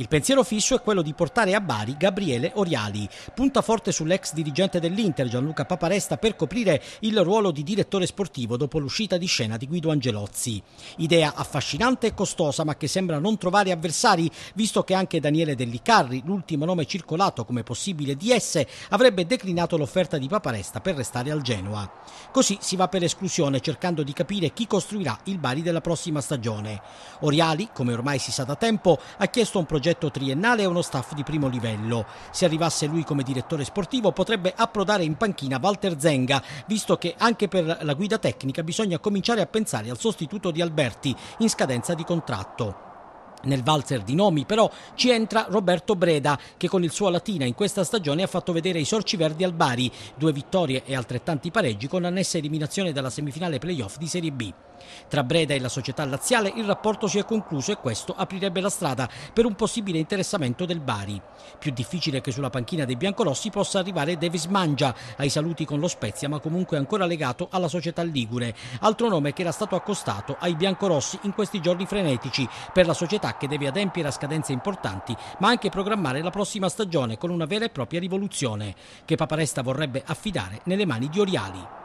Il pensiero fisso è quello di portare a Bari Gabriele Oriali, Punta forte sull'ex dirigente dell'Inter Gianluca Paparesta per coprire il ruolo di direttore sportivo dopo l'uscita di scena di Guido Angelozzi. Idea affascinante e costosa ma che sembra non trovare avversari visto che anche Daniele Dellicarri, l'ultimo nome circolato come possibile DS, avrebbe declinato l'offerta di Paparesta per restare al Genoa. Così si va per esclusione cercando di capire chi costruirà il Bari della prossima stagione. Oriali, come ormai si sa da tempo, ha chiesto un progetto progetto triennale e uno staff di primo livello. Se arrivasse lui come direttore sportivo potrebbe approdare in panchina Walter Zenga, visto che anche per la guida tecnica bisogna cominciare a pensare al sostituto di Alberti in scadenza di contratto. Nel valzer di nomi però ci entra Roberto Breda che con il suo Latina in questa stagione ha fatto vedere i sorci verdi al Bari, due vittorie e altrettanti pareggi con annessa eliminazione dalla semifinale playoff di Serie B. Tra Breda e la società laziale il rapporto si è concluso e questo aprirebbe la strada per un possibile interessamento del Bari. Più difficile che sulla panchina dei biancorossi possa arrivare Davis Mangia, ai saluti con lo Spezia ma comunque ancora legato alla società Ligure, altro nome che era stato accostato ai biancorossi in questi giorni frenetici per la società società che deve adempiere a scadenze importanti, ma anche programmare la prossima stagione con una vera e propria rivoluzione, che Paparesta vorrebbe affidare nelle mani di Oriali.